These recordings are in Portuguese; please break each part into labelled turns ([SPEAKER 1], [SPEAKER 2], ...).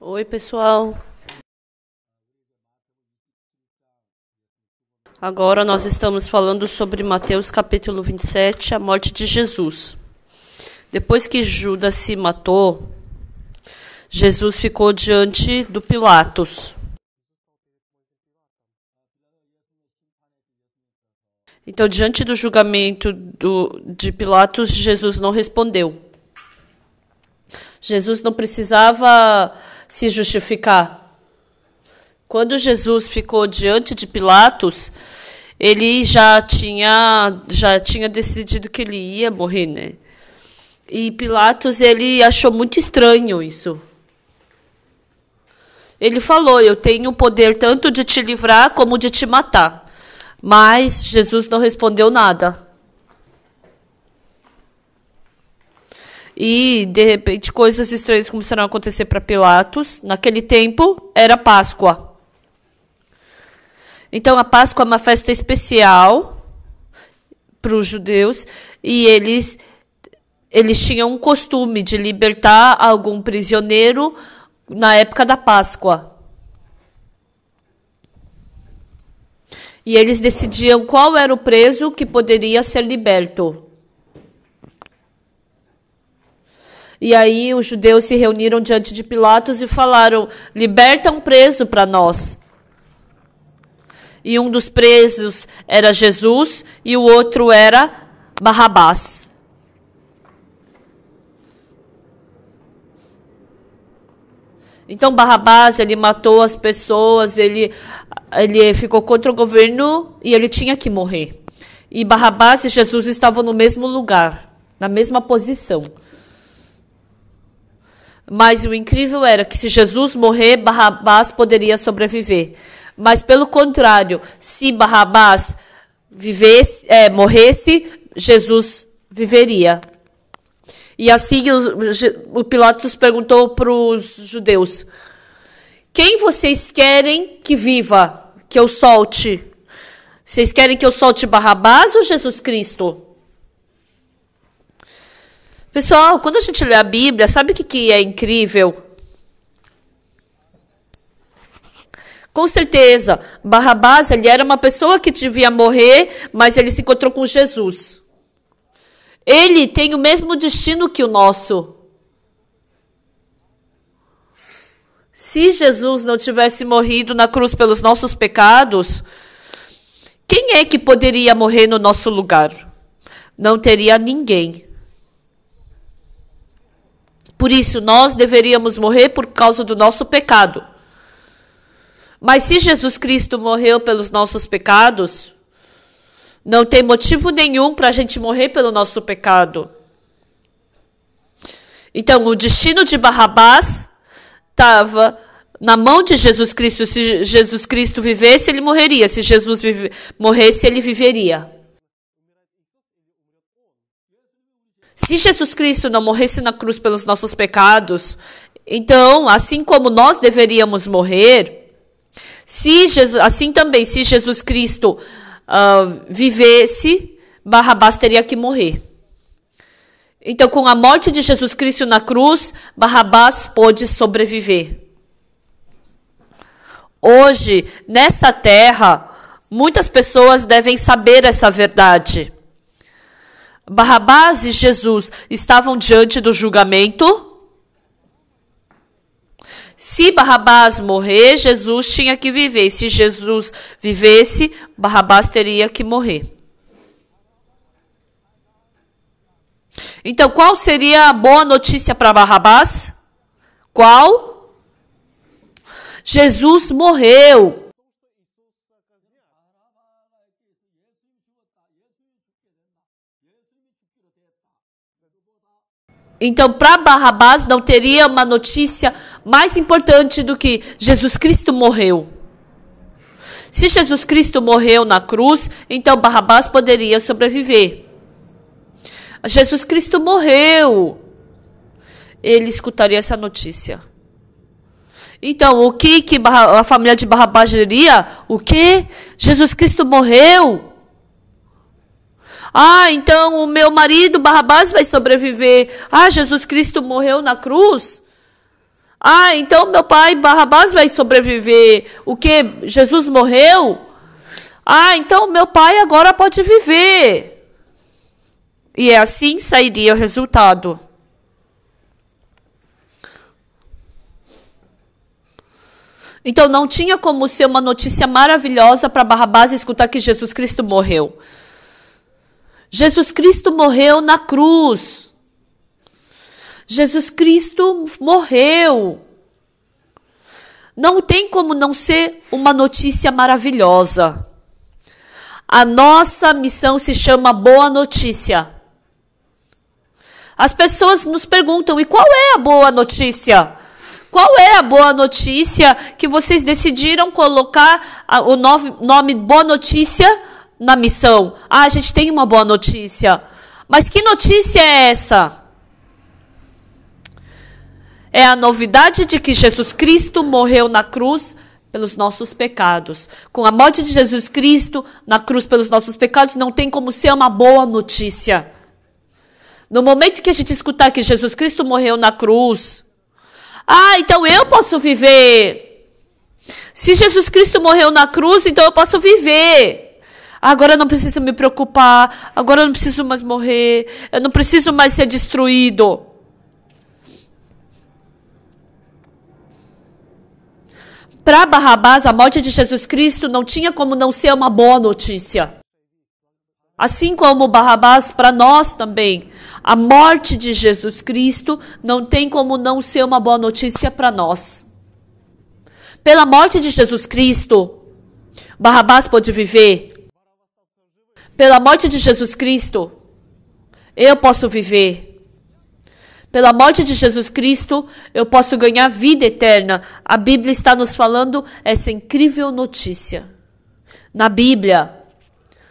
[SPEAKER 1] Oi, pessoal. Agora nós estamos falando sobre Mateus capítulo 27, a morte de Jesus. Depois que Judas se matou, Jesus ficou diante do Pilatos. Então, diante do julgamento do, de Pilatos, Jesus não respondeu. Jesus não precisava se justificar. Quando Jesus ficou diante de Pilatos, ele já tinha já tinha decidido que ele ia morrer, né? E Pilatos ele achou muito estranho isso. Ele falou: "Eu tenho o poder tanto de te livrar como de te matar". Mas Jesus não respondeu nada. E, de repente, coisas estranhas começaram a acontecer para Pilatos. Naquele tempo, era Páscoa. Então, a Páscoa é uma festa especial para os judeus e eles, eles tinham um costume de libertar algum prisioneiro na época da Páscoa. E eles decidiam qual era o preso que poderia ser liberto. E aí os judeus se reuniram diante de Pilatos e falaram: liberta um preso para nós. E um dos presos era Jesus e o outro era Barrabás. Então Barrabás, ele matou as pessoas, ele, ele ficou contra o governo e ele tinha que morrer. E Barrabás e Jesus estavam no mesmo lugar, na mesma posição. Mas o incrível era que se Jesus morrer, Barrabás poderia sobreviver. Mas pelo contrário, se Barrabás vivesse, é, morresse, Jesus viveria. E assim o, o Pilatos perguntou para os judeus: Quem vocês querem que viva, que eu solte? Vocês querem que eu solte Barrabás ou Jesus Cristo? Pessoal, quando a gente lê a Bíblia, sabe o que, que é incrível? Com certeza, Barrabás ele era uma pessoa que devia morrer, mas ele se encontrou com Jesus. Ele tem o mesmo destino que o nosso. Se Jesus não tivesse morrido na cruz pelos nossos pecados, quem é que poderia morrer no nosso lugar? Não teria ninguém. Por isso, nós deveríamos morrer por causa do nosso pecado. Mas se Jesus Cristo morreu pelos nossos pecados, não tem motivo nenhum para a gente morrer pelo nosso pecado. Então, o destino de Barrabás estava na mão de Jesus Cristo. Se Jesus Cristo vivesse, ele morreria. Se Jesus vive, morresse, ele viveria. Se Jesus Cristo não morresse na cruz pelos nossos pecados, então, assim como nós deveríamos morrer, se Jesus, assim também, se Jesus Cristo uh, vivesse, Barrabás teria que morrer. Então, com a morte de Jesus Cristo na cruz, Barrabás pôde sobreviver. Hoje, nessa terra, muitas pessoas devem saber essa verdade. Barrabás e Jesus estavam diante do julgamento? Se Barrabás morrer, Jesus tinha que viver. se Jesus vivesse, Barrabás teria que morrer. Então, qual seria a boa notícia para Barrabás? Qual? Jesus morreu. Então, para Barrabás não teria uma notícia mais importante do que Jesus Cristo morreu. Se Jesus Cristo morreu na cruz, então Barrabás poderia sobreviver. Jesus Cristo morreu. Ele escutaria essa notícia. Então, o que, que a família de Barrabás diria? O que? Jesus Cristo morreu? Ah, então o meu marido Barrabás vai sobreviver. Ah, Jesus Cristo morreu na cruz. Ah, então meu pai Barrabás vai sobreviver. O que? Jesus morreu? Ah, então meu pai agora pode viver. E é assim sairia o resultado. Então não tinha como ser uma notícia maravilhosa para Barrabás escutar que Jesus Cristo morreu. Jesus Cristo morreu na cruz. Jesus Cristo morreu. Não tem como não ser uma notícia maravilhosa. A nossa missão se chama Boa Notícia. As pessoas nos perguntam: e qual é a boa notícia? Qual é a boa notícia que vocês decidiram colocar o nome Boa Notícia na missão. Ah, a gente tem uma boa notícia. Mas que notícia é essa? É a novidade de que Jesus Cristo morreu na cruz pelos nossos pecados. Com a morte de Jesus Cristo na cruz pelos nossos pecados, não tem como ser uma boa notícia. No momento que a gente escutar que Jesus Cristo morreu na cruz, ah, então eu posso viver. Se Jesus Cristo morreu na cruz, então eu posso viver. Agora eu não preciso me preocupar. Agora eu não preciso mais morrer. Eu não preciso mais ser destruído. Para Barrabás, a morte de Jesus Cristo não tinha como não ser uma boa notícia. Assim como Barrabás, para nós também, a morte de Jesus Cristo não tem como não ser uma boa notícia para nós. Pela morte de Jesus Cristo, Barrabás pôde viver pela morte de Jesus Cristo, eu posso viver. Pela morte de Jesus Cristo, eu posso ganhar vida eterna. A Bíblia está nos falando essa incrível notícia. Na Bíblia,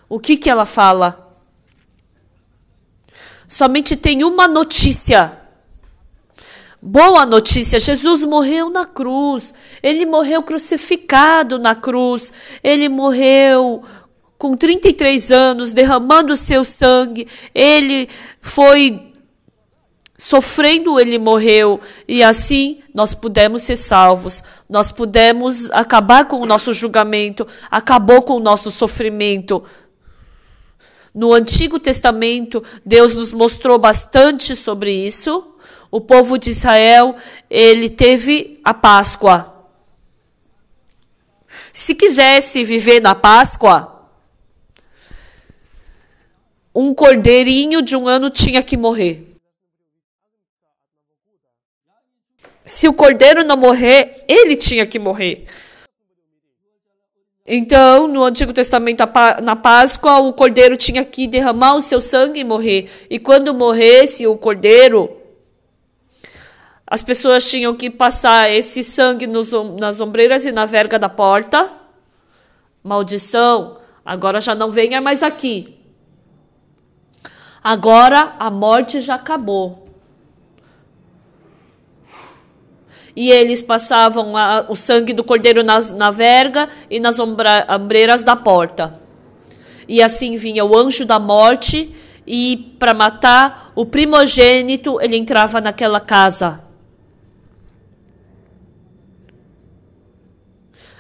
[SPEAKER 1] o que, que ela fala? Somente tem uma notícia. Boa notícia, Jesus morreu na cruz. Ele morreu crucificado na cruz. Ele morreu com 33 anos, derramando o seu sangue, ele foi sofrendo, ele morreu, e assim nós pudemos ser salvos, nós pudemos acabar com o nosso julgamento, acabou com o nosso sofrimento. No Antigo Testamento, Deus nos mostrou bastante sobre isso. O povo de Israel, ele teve a Páscoa. Se quisesse viver na Páscoa, um cordeirinho de um ano tinha que morrer. Se o cordeiro não morrer, ele tinha que morrer. Então, no Antigo Testamento, na Páscoa, o cordeiro tinha que derramar o seu sangue e morrer. E quando morresse o cordeiro, as pessoas tinham que passar esse sangue nos, nas ombreiras e na verga da porta. Maldição, agora já não venha mais aqui. Agora a morte já acabou. E eles passavam a, o sangue do cordeiro nas, na verga e nas ombra, ombreiras da porta. E assim vinha o anjo da morte, e para matar o primogênito, ele entrava naquela casa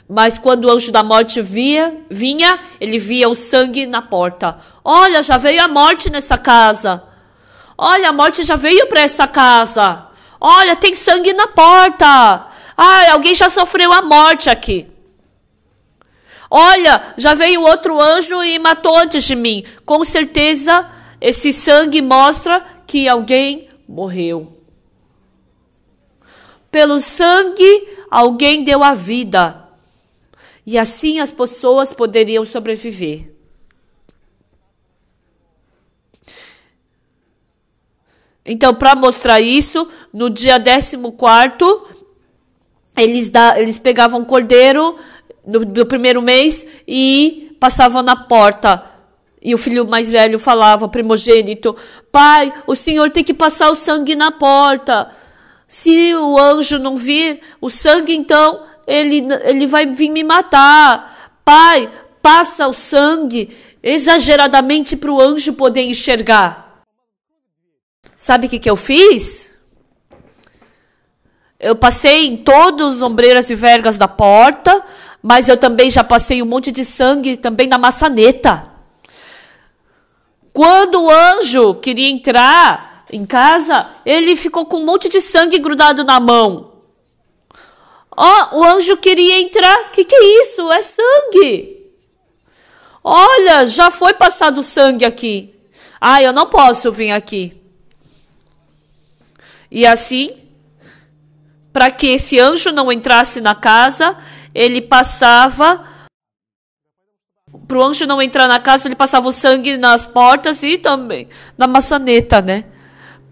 [SPEAKER 1] Mas quando o anjo da morte via, vinha, ele via o sangue na porta. Olha, já veio a morte nessa casa. Olha, a morte já veio para essa casa. Olha, tem sangue na porta. Ah, alguém já sofreu a morte aqui. Olha, já veio outro anjo e matou antes de mim. Com certeza, esse sangue mostra que alguém morreu. Pelo sangue, alguém deu a vida. E assim as pessoas poderiam sobreviver. Então, para mostrar isso, no dia 14, eles, da, eles pegavam cordeiro no, primeiro mês e passavam na porta. E o filho mais velho falava, primogênito: Pai, o senhor tem que passar o sangue na porta. Se o anjo não vir, o sangue então ele, ele vai vir me matar. Pai, passa o sangue exageradamente para o anjo poder enxergar. Sabe o que, que eu fiz? Eu passei em todos os ombreiras e vergas da porta, mas eu também já passei um monte de sangue também na maçaneta. Quando o anjo queria entrar em casa, ele ficou com um monte de sangue grudado na mão. Ó, oh, o anjo queria entrar. Que que é isso? É sangue. Olha, já foi passado sangue aqui. Ah, eu não posso vir aqui. E assim, para que esse anjo não entrasse na casa, ele passava para o anjo não entrar na casa, ele passava o sangue nas portas e também na maçaneta, né?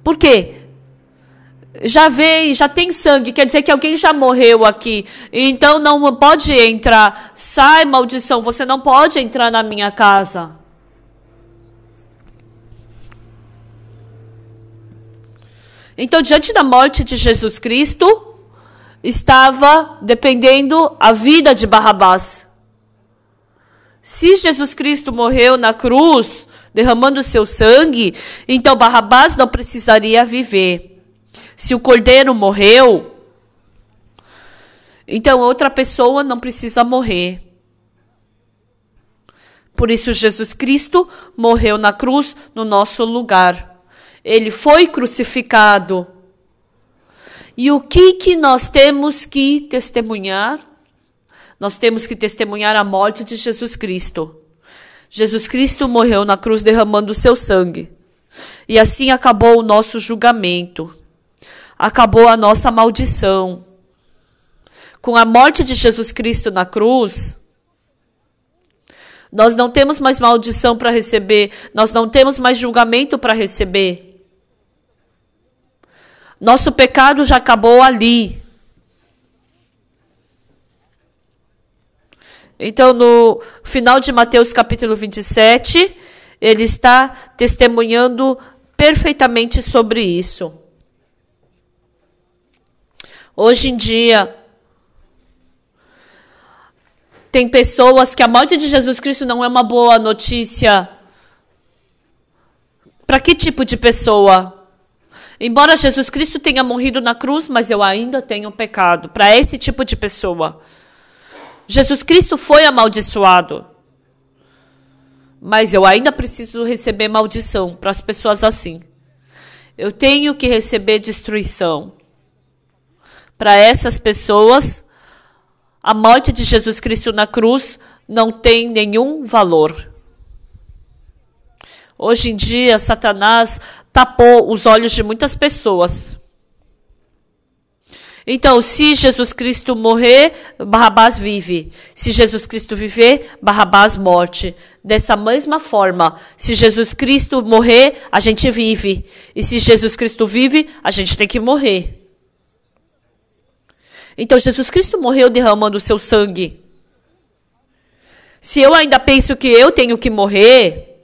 [SPEAKER 1] Por quê? já vem, já tem sangue, quer dizer que alguém já morreu aqui. Então não pode entrar. Sai, maldição, você não pode entrar na minha casa. Então, diante da morte de Jesus Cristo, estava dependendo a vida de Barrabás. Se Jesus Cristo morreu na cruz, derramando seu sangue, então Barrabás não precisaria viver. Se o cordeiro morreu, então outra pessoa não precisa morrer. Por isso, Jesus Cristo morreu na cruz no nosso lugar. Ele foi crucificado. E o que, que nós temos que testemunhar? Nós temos que testemunhar a morte de Jesus Cristo. Jesus Cristo morreu na cruz derramando o seu sangue. E assim acabou o nosso julgamento acabou a nossa maldição. Com a morte de Jesus Cristo na cruz, nós não temos mais maldição para receber, nós não temos mais julgamento para receber. Nosso pecado já acabou ali. Então, no final de Mateus capítulo 27, ele está testemunhando perfeitamente sobre isso. Hoje em dia, tem pessoas que a morte de Jesus Cristo não é uma boa notícia. Para que tipo de pessoa? Embora Jesus Cristo tenha morrido na cruz, mas eu ainda tenho pecado. Para esse tipo de pessoa. Jesus Cristo foi amaldiçoado. Mas eu ainda preciso receber maldição para as pessoas assim. Eu tenho que receber destruição. Para essas pessoas, a morte de Jesus Cristo na cruz não tem nenhum valor. Hoje em dia, Satanás tapou os olhos de muitas pessoas. Então, se Jesus Cristo morrer, Barrabás vive. Se Jesus Cristo viver, Barrabás morte. Dessa mesma forma, se Jesus Cristo morrer, a gente vive. E se Jesus Cristo vive, a gente tem que morrer. Então Jesus Cristo morreu derramando o seu sangue. Se eu ainda penso que eu tenho que morrer,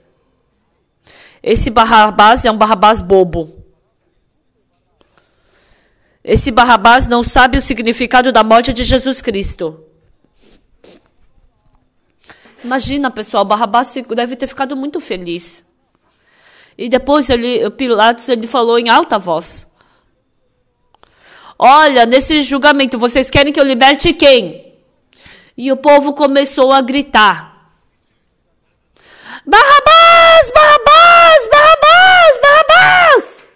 [SPEAKER 1] esse Barrabás é um Barrabás bobo. Esse Barrabás não sabe o significado da morte de Jesus Cristo. Imagina, pessoal, Barrabás deve ter ficado muito feliz. E depois ele, Pilatos, ele falou em alta voz. Olha, nesse julgamento, vocês querem que eu liberte quem? E o povo começou a gritar: Barrabás, Barrabás, Barrabás, Barrabás!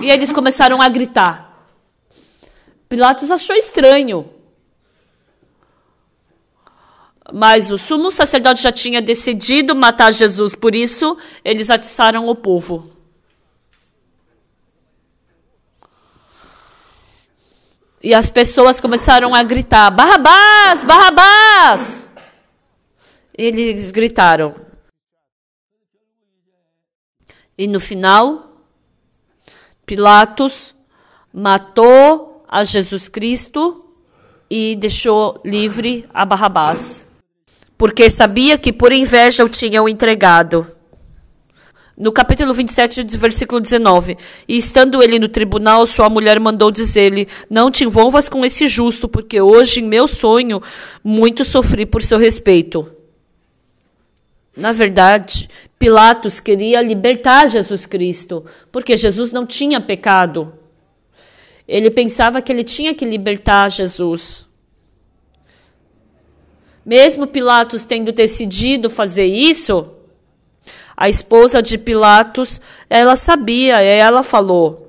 [SPEAKER 1] E eles começaram a gritar. Pilatos achou estranho. Mas o sumo sacerdote já tinha decidido matar Jesus, por isso eles atiçaram o povo. E as pessoas começaram a gritar: Barrabás! Barrabás! Eles gritaram. E no final, Pilatos matou a Jesus Cristo e deixou livre a Barrabás, porque sabia que por inveja o tinham entregado. No capítulo 27, versículo 19: E estando ele no tribunal, sua mulher mandou dizer-lhe: Não te envolvas com esse justo, porque hoje, em meu sonho, muito sofri por seu respeito. Na verdade, Pilatos queria libertar Jesus Cristo, porque Jesus não tinha pecado. Ele pensava que ele tinha que libertar Jesus. Mesmo Pilatos tendo decidido fazer isso, a esposa de Pilatos, ela sabia, ela falou: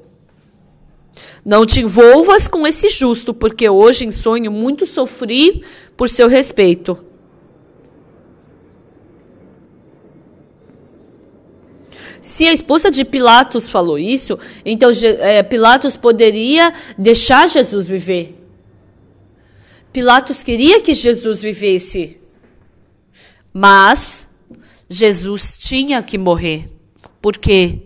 [SPEAKER 1] Não te envolvas com esse justo, porque hoje em sonho muito sofri por seu respeito. Se a esposa de Pilatos falou isso, então é, Pilatos poderia deixar Jesus viver. Pilatos queria que Jesus vivesse, mas Jesus tinha que morrer. Por quê?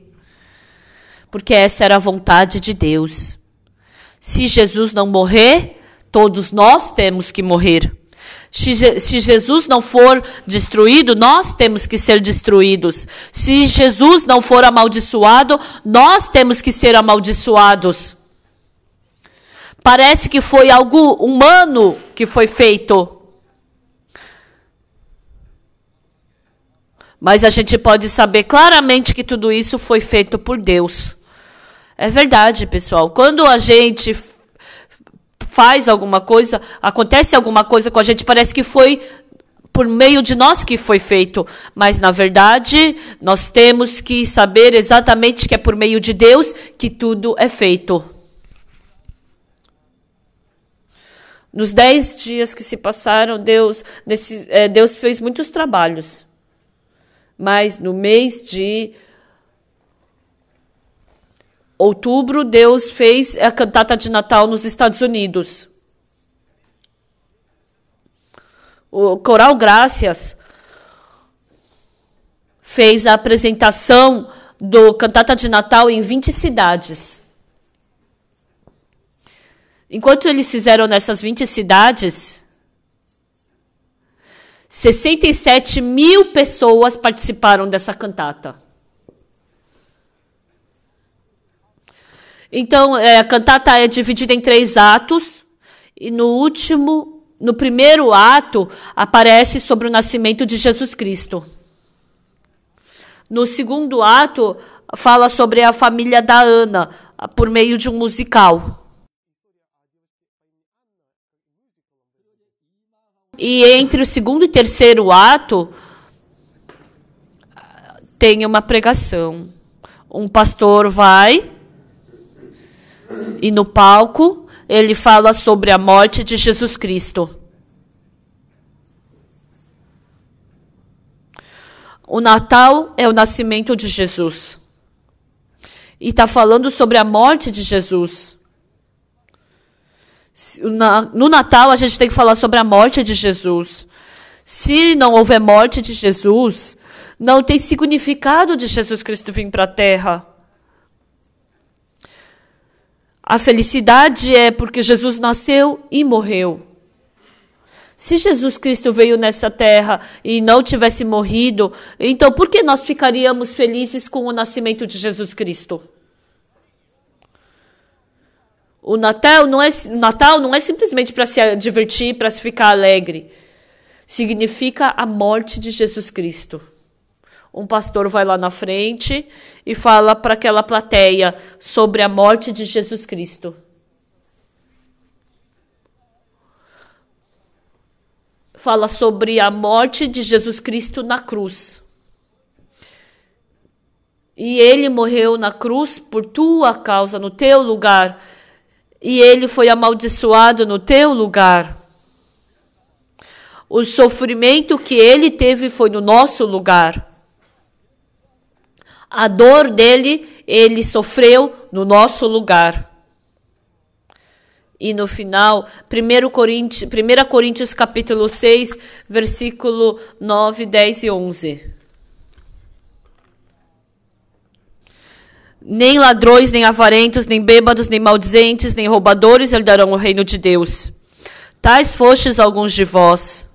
[SPEAKER 1] Porque essa era a vontade de Deus. Se Jesus não morrer, todos nós temos que morrer. Se Jesus não for destruído, nós temos que ser destruídos. Se Jesus não for amaldiçoado, nós temos que ser amaldiçoados. Parece que foi algo humano que foi feito. Mas a gente pode saber claramente que tudo isso foi feito por Deus. É verdade, pessoal. Quando a gente faz alguma coisa, acontece alguma coisa com a gente, parece que foi por meio de nós que foi feito, mas na verdade nós temos que saber exatamente que é por meio de Deus que tudo é feito. Nos dez dias que se passaram, Deus, nesse, é, Deus fez muitos trabalhos mas no mês de outubro, Deus fez a cantata de Natal nos Estados Unidos. O Coral Graças fez a apresentação do Cantata de Natal em 20 cidades. Enquanto eles fizeram nessas 20 cidades, 67 mil pessoas participaram dessa cantata. Então, é, a cantata é dividida em três atos, e no último, no primeiro ato, aparece sobre o nascimento de Jesus Cristo. No segundo ato, fala sobre a família da Ana, por meio de um musical. E entre o segundo e terceiro ato tem uma pregação. Um pastor vai e no palco ele fala sobre a morte de Jesus Cristo. O Natal é o nascimento de Jesus. E está falando sobre a morte de Jesus no Natal a gente tem que falar sobre a morte de Jesus. Se não houver morte de Jesus, não tem significado de Jesus Cristo vir para a terra. A felicidade é porque Jesus nasceu e morreu. Se Jesus Cristo veio nessa terra e não tivesse morrido, então por que nós ficaríamos felizes com o nascimento de Jesus Cristo? O Natal não é, Natal não é simplesmente para se eh, divertir, para se ficar alegre. Significa a morte de Jesus Cristo. Um pastor vai lá na frente e fala para aquela plateia sobre a morte de Jesus Cristo. Fala sobre a morte de Jesus Cristo na cruz. E ele morreu na cruz por tua causa, no teu lugar e ele foi amaldiçoado no teu lugar. O sofrimento que ele teve foi no nosso lugar. A dor dele, ele sofreu no nosso lugar. E no final, 1 Coríntios, 1 Coríntios capítulo 6, versículo 9, 10 e 11. Nem ladrões, nem avarentos, nem bêbados, nem maldizentes, nem roubadores herdarão o reino de Deus. Tais fostes alguns de vós.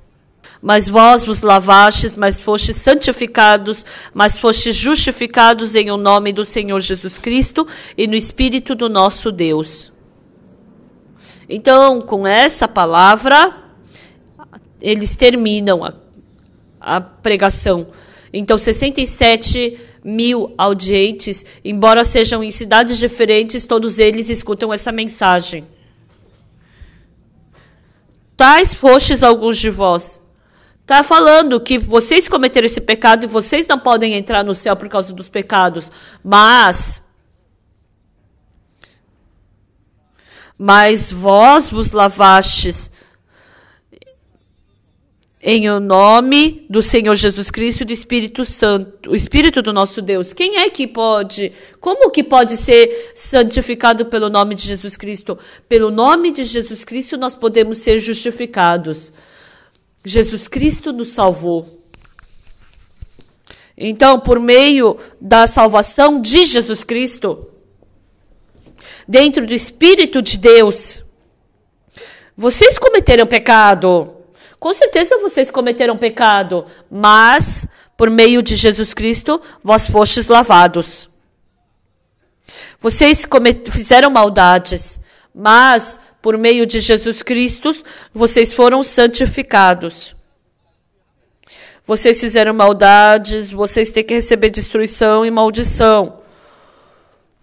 [SPEAKER 1] Mas vós vos lavastes, mas fostes santificados, mas fostes justificados em o nome do Senhor Jesus Cristo e no Espírito do nosso Deus. Então, com essa palavra, eles terminam a, a pregação. Então, 67 mil audientes, embora sejam em cidades diferentes, todos eles escutam essa mensagem. Tais fostes alguns de vós. Está falando que vocês cometeram esse pecado e vocês não podem entrar no céu por causa dos pecados. Mas. Mas vós vos lavastes em o nome do Senhor Jesus Cristo e do Espírito Santo, o Espírito do nosso Deus. Quem é que pode? Como que pode ser santificado pelo nome de Jesus Cristo? Pelo nome de Jesus Cristo nós podemos ser justificados. Jesus Cristo nos salvou. Então, por meio da salvação de Jesus Cristo, dentro do Espírito de Deus, vocês cometeram pecado. Com certeza vocês cometeram pecado, mas por meio de Jesus Cristo vós fostes lavados. Vocês fizeram maldades, mas por meio de Jesus Cristo vocês foram santificados. Vocês fizeram maldades, vocês têm que receber destruição e maldição.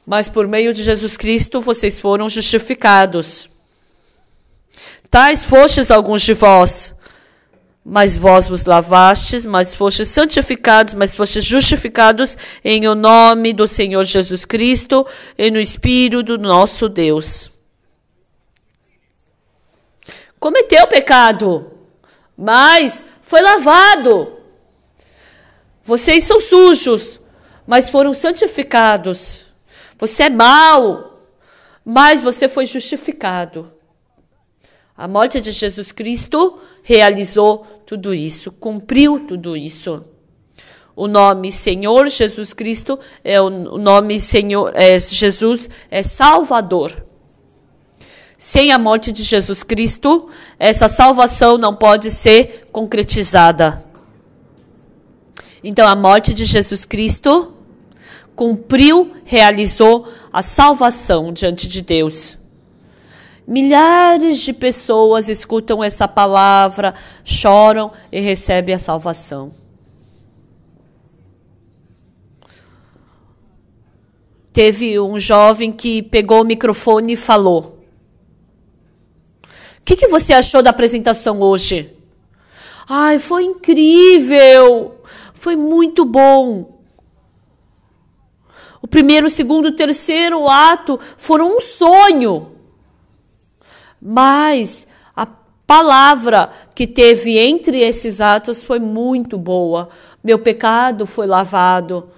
[SPEAKER 1] Mas por meio de Jesus Cristo vocês foram justificados. Tais fostes alguns de vós, mas vós vos lavastes, mas fostes santificados, mas fostes justificados em o nome do Senhor Jesus Cristo e no Espírito do nosso Deus. Cometeu pecado, mas foi lavado. Vocês são sujos, mas foram santificados. Você é mau, mas você foi justificado. A morte de Jesus Cristo realizou tudo isso, cumpriu tudo isso. O nome Senhor Jesus Cristo é o nome Senhor é, Jesus é Salvador. Sem a morte de Jesus Cristo, essa salvação não pode ser concretizada. Então, a morte de Jesus Cristo cumpriu, realizou a salvação diante de Deus. Milhares de pessoas escutam essa palavra, choram e recebem a salvação. Teve um jovem que pegou o microfone e falou: O que, que você achou da apresentação hoje? Ai, foi incrível! Foi muito bom! O primeiro, o segundo, o terceiro ato foram um sonho mas a palavra que teve entre esses atos foi muito boa. Meu pecado foi lavado.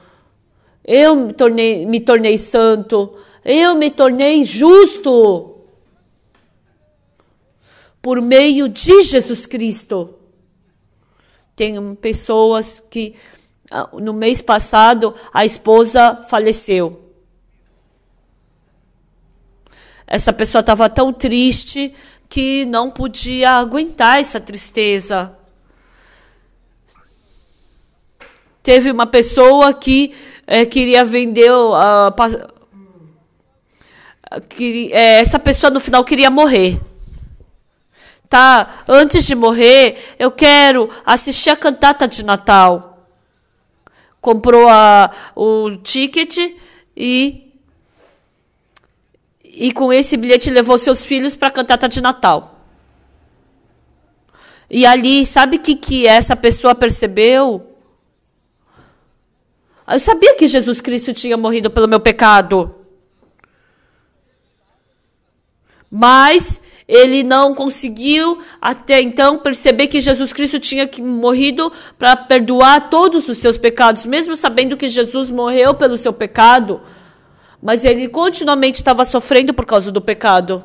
[SPEAKER 1] Eu me tornei, me tornei santo. Eu me tornei justo por meio de Jesus Cristo. Tem pessoas que ah, no mês passado a esposa faleceu. Essa pessoa estava tão triste que não podia aguentar essa tristeza. Teve uma pessoa que é, queria vender. Uh, que, é, essa pessoa no final queria morrer. Tá? Antes de morrer, eu quero assistir a cantata de Natal. Comprou a, o ticket e e com esse bilhete levou seus filhos para a cantata tá de Natal. E ali, sabe o que, que essa pessoa percebeu? Eu sabia que Jesus Cristo tinha morrido pelo meu pecado. Mas ele não conseguiu até então perceber que Jesus Cristo tinha morrido para perdoar todos os seus pecados, mesmo sabendo que Jesus morreu pelo seu pecado mas ele continuamente estava sofrendo por causa do pecado.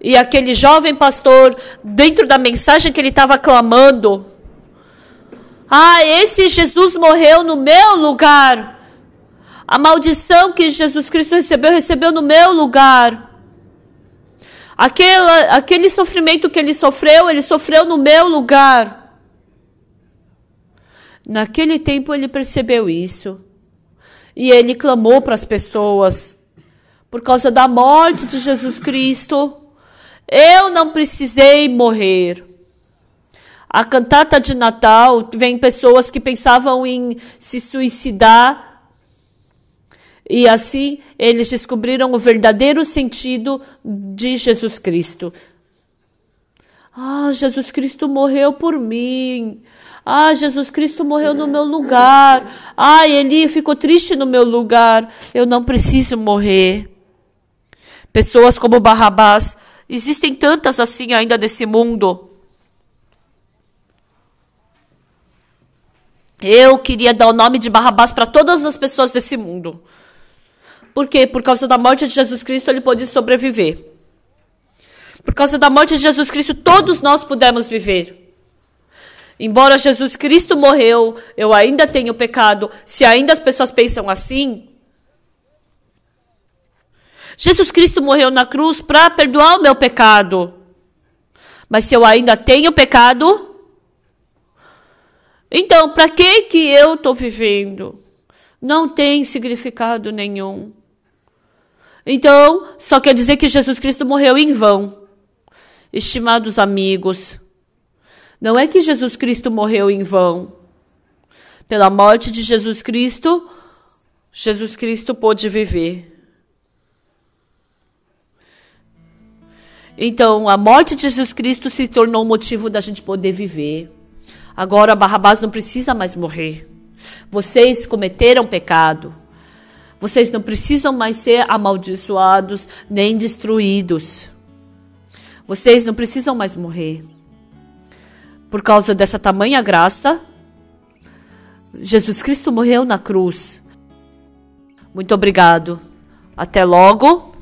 [SPEAKER 1] E aquele jovem pastor, dentro da mensagem que ele estava clamando, ah, esse Jesus morreu no meu lugar. A maldição que Jesus Cristo recebeu, recebeu no meu lugar. Aquela, aquele sofrimento que ele sofreu, ele sofreu no meu lugar. Naquele tempo ele percebeu isso e ele clamou para as pessoas. Por causa da morte de Jesus Cristo, eu não precisei morrer. A cantata de Natal vem pessoas que pensavam em se suicidar e assim eles descobriram o verdadeiro sentido de Jesus Cristo. Ah, Jesus Cristo morreu por mim. Ah, Jesus Cristo morreu no meu lugar. Ah, ele ficou triste no meu lugar. Eu não preciso morrer. Pessoas como Barrabás. Existem tantas assim ainda nesse mundo. Eu queria dar o nome de Barrabás para todas as pessoas desse mundo. Por quê? Por causa da morte de Jesus Cristo, ele pôde sobreviver. Por causa da morte de Jesus Cristo, todos nós pudemos viver. Embora Jesus Cristo morreu, eu ainda tenho pecado. Se ainda as pessoas pensam assim, Jesus Cristo morreu na cruz para perdoar o meu pecado. Mas se eu ainda tenho pecado, então para que que eu estou vivendo? Não tem significado nenhum. Então, só quer dizer que Jesus Cristo morreu em vão. Estimados amigos, não é que Jesus Cristo morreu em vão. Pela morte de Jesus Cristo, Jesus Cristo pôde viver. Então, a morte de Jesus Cristo se tornou motivo da gente poder viver. Agora, Barrabás não precisa mais morrer. Vocês cometeram pecado. Vocês não precisam mais ser amaldiçoados nem destruídos. Vocês não precisam mais morrer por causa dessa tamanha graça, Jesus Cristo morreu na cruz. Muito obrigado. Até logo.